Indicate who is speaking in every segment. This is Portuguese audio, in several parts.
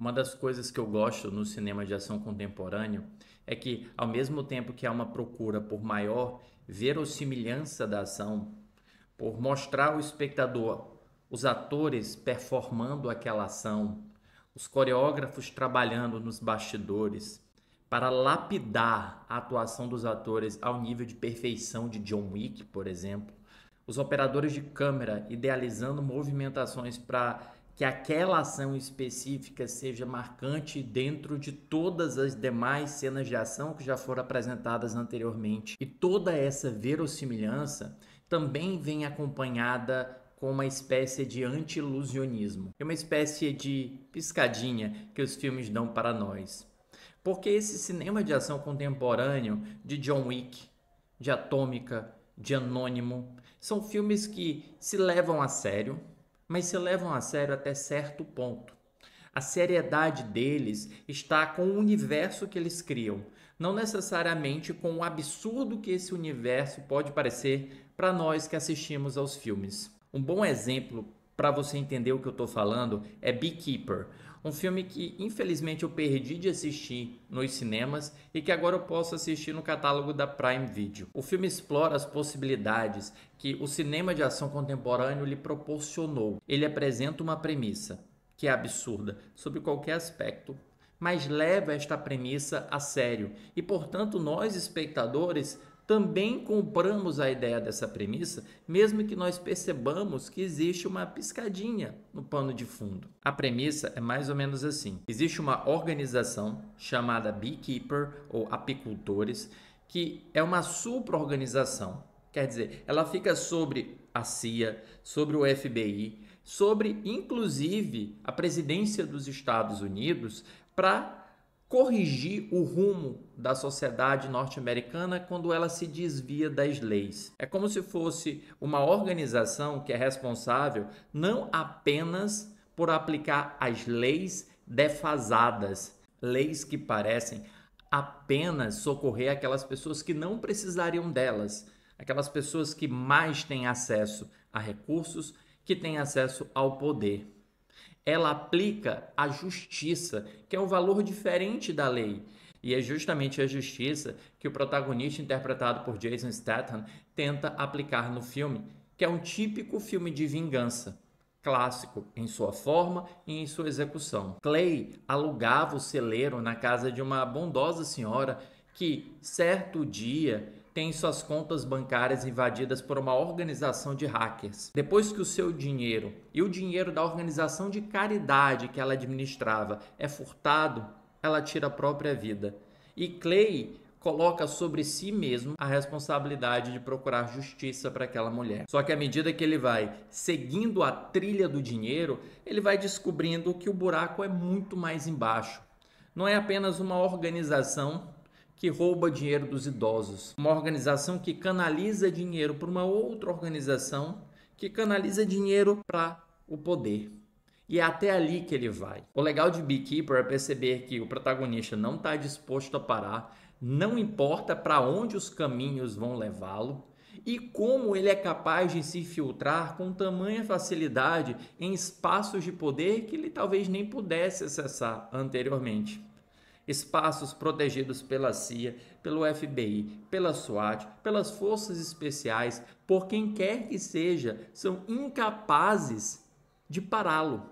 Speaker 1: Uma das coisas que eu gosto no cinema de ação contemporâneo é que, ao mesmo tempo que há uma procura por maior verossimilhança da ação, por mostrar ao espectador os atores performando aquela ação, os coreógrafos trabalhando nos bastidores, para lapidar a atuação dos atores ao nível de perfeição de John Wick, por exemplo, os operadores de câmera idealizando movimentações para que aquela ação específica seja marcante dentro de todas as demais cenas de ação que já foram apresentadas anteriormente. E toda essa verossimilhança também vem acompanhada com uma espécie de anti-ilusionismo, é uma espécie de piscadinha que os filmes dão para nós. Porque esse cinema de ação contemporâneo de John Wick, de Atômica, de Anônimo, são filmes que se levam a sério, mas se levam a sério até certo ponto. A seriedade deles está com o universo que eles criam, não necessariamente com o absurdo que esse universo pode parecer para nós que assistimos aos filmes. Um bom exemplo para você entender o que eu estou falando é Beekeeper, um filme que infelizmente eu perdi de assistir nos cinemas e que agora eu posso assistir no catálogo da Prime Video. O filme explora as possibilidades que o cinema de ação contemporâneo lhe proporcionou. Ele apresenta uma premissa que é absurda sobre qualquer aspecto, mas leva esta premissa a sério e, portanto, nós espectadores também compramos a ideia dessa premissa, mesmo que nós percebamos que existe uma piscadinha no pano de fundo. A premissa é mais ou menos assim: existe uma organização chamada Beekeeper ou Apicultores, que é uma supra-organização, Quer dizer, ela fica sobre a CIA, sobre o FBI, sobre inclusive a presidência dos Estados Unidos para corrigir o rumo da sociedade norte-americana quando ela se desvia das leis. É como se fosse uma organização que é responsável não apenas por aplicar as leis defasadas, leis que parecem apenas socorrer aquelas pessoas que não precisariam delas, aquelas pessoas que mais têm acesso a recursos, que têm acesso ao poder ela aplica a justiça, que é um valor diferente da lei. E é justamente a justiça que o protagonista, interpretado por Jason Statham, tenta aplicar no filme, que é um típico filme de vingança, clássico em sua forma e em sua execução. Clay alugava o celeiro na casa de uma bondosa senhora que, certo dia, tem suas contas bancárias invadidas por uma organização de hackers. Depois que o seu dinheiro e o dinheiro da organização de caridade que ela administrava é furtado, ela tira a própria vida. E Clay coloca sobre si mesmo a responsabilidade de procurar justiça para aquela mulher. Só que à medida que ele vai seguindo a trilha do dinheiro, ele vai descobrindo que o buraco é muito mais embaixo. Não é apenas uma organização que rouba dinheiro dos idosos, uma organização que canaliza dinheiro para uma outra organização que canaliza dinheiro para o poder. E é até ali que ele vai. O legal de Beekeeper é perceber que o protagonista não está disposto a parar, não importa para onde os caminhos vão levá-lo e como ele é capaz de se filtrar com tamanha facilidade em espaços de poder que ele talvez nem pudesse acessar anteriormente espaços protegidos pela CIA, pelo FBI, pela SWAT, pelas forças especiais, por quem quer que seja, são incapazes de pará-lo.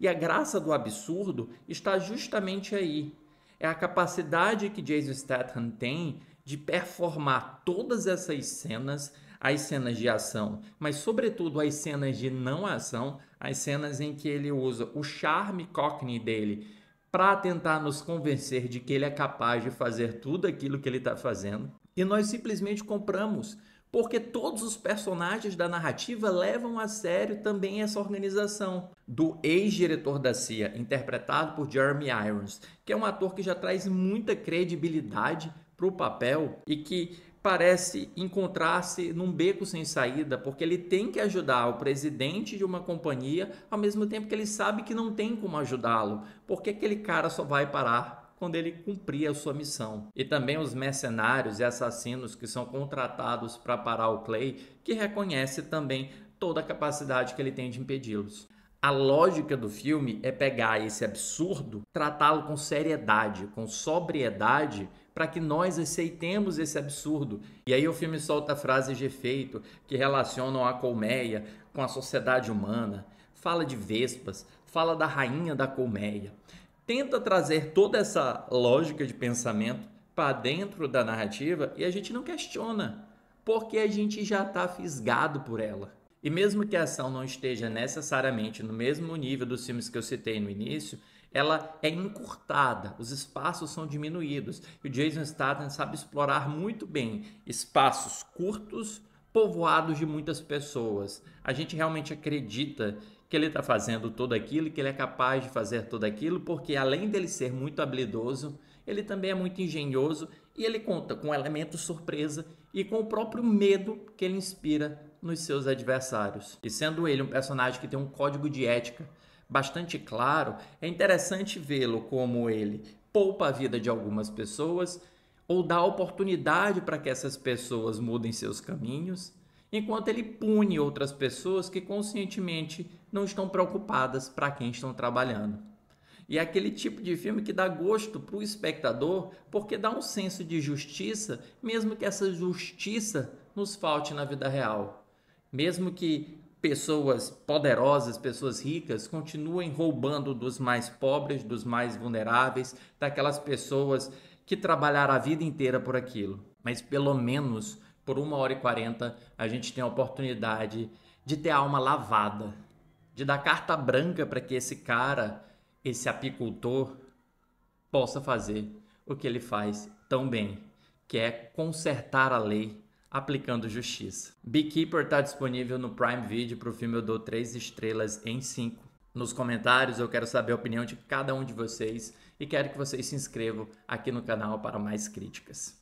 Speaker 1: E a graça do absurdo está justamente aí. É a capacidade que Jason Statham tem de performar todas essas cenas, as cenas de ação, mas sobretudo as cenas de não ação, as cenas em que ele usa o charme cockney dele para tentar nos convencer de que ele é capaz de fazer tudo aquilo que ele está fazendo e nós simplesmente compramos, porque todos os personagens da narrativa levam a sério também essa organização. Do ex-diretor da CIA, interpretado por Jeremy Irons, que é um ator que já traz muita credibilidade para o papel e que parece encontrar-se num beco sem saída, porque ele tem que ajudar o presidente de uma companhia, ao mesmo tempo que ele sabe que não tem como ajudá-lo, porque aquele cara só vai parar quando ele cumprir a sua missão. E também os mercenários e assassinos que são contratados para parar o Clay, que reconhece também toda a capacidade que ele tem de impedi-los. A lógica do filme é pegar esse absurdo, tratá-lo com seriedade, com sobriedade para que nós aceitemos esse absurdo. E aí o filme solta frases de efeito que relacionam a colmeia com a sociedade humana, fala de vespas, fala da rainha da colmeia. Tenta trazer toda essa lógica de pensamento para dentro da narrativa e a gente não questiona, porque a gente já está fisgado por ela. E mesmo que a ação não esteja necessariamente no mesmo nível dos filmes que eu citei no início, ela é encurtada, os espaços são diminuídos. E o Jason Statham sabe explorar muito bem espaços curtos, povoados de muitas pessoas. A gente realmente acredita que ele está fazendo tudo aquilo, que ele é capaz de fazer tudo aquilo, porque além dele ser muito habilidoso, ele também é muito engenhoso e ele conta com elementos surpresa e com o próprio medo que ele inspira nos seus adversários. E sendo ele um personagem que tem um código de ética bastante claro, é interessante vê-lo como ele poupa a vida de algumas pessoas ou dá oportunidade para que essas pessoas mudem seus caminhos, enquanto ele pune outras pessoas que conscientemente não estão preocupadas para quem estão trabalhando. E é aquele tipo de filme que dá gosto para o espectador porque dá um senso de justiça, mesmo que essa justiça nos falte na vida real. Mesmo que pessoas poderosas, pessoas ricas, continuem roubando dos mais pobres, dos mais vulneráveis, daquelas pessoas que trabalharam a vida inteira por aquilo. Mas pelo menos por uma hora e quarenta a gente tem a oportunidade de ter a alma lavada, de dar carta branca para que esse cara, esse apicultor, possa fazer o que ele faz tão bem, que é consertar a lei aplicando justiça. Beekeeper está disponível no Prime Video para o filme Eu Dou 3 estrelas em 5. Nos comentários eu quero saber a opinião de cada um de vocês e quero que vocês se inscrevam aqui no canal para mais críticas.